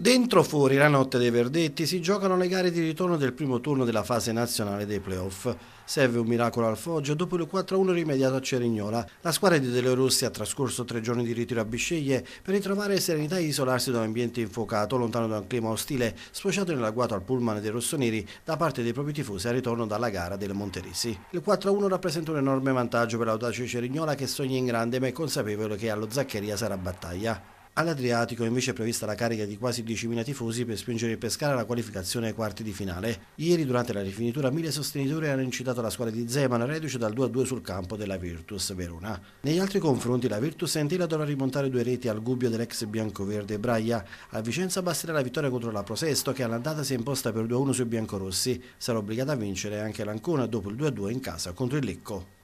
Dentro o fuori la notte dei verdetti si giocano le gare di ritorno del primo turno della fase nazionale dei playoff. Serve un miracolo al Foggia dopo il 4-1 rimediato a Cerignola. La squadra di Delorossi ha trascorso tre giorni di ritiro a Bisceglie per ritrovare serenità e isolarsi da un ambiente infuocato, lontano da un clima ostile, sfociato nell'agguato al pullman dei rossoneri da parte dei propri tifosi al ritorno dalla gara del Monterisi. Il 4-1 rappresenta un enorme vantaggio per l'audace Cerignola che sogna in grande ma è consapevole che allo Zaccheria sarà battaglia. All'Adriatico invece è prevista la carica di quasi 10.000 tifosi per spingere il Pescara alla qualificazione ai quarti di finale. Ieri, durante la rifinitura, mille sostenitori hanno incitato la squadra di Zeman, reduce dal 2-2 sul campo della Virtus Verona. Negli altri confronti, la Virtus è in tela dovrà rimontare due reti al Gubbio dell'ex biancoverde Braia. A Vicenza basterà la vittoria contro la Prosesto, che all'andata si è imposta per 2-1 sui biancorossi. Sarà obbligata a vincere anche l'Ancona dopo il 2-2 in casa contro il Lecco.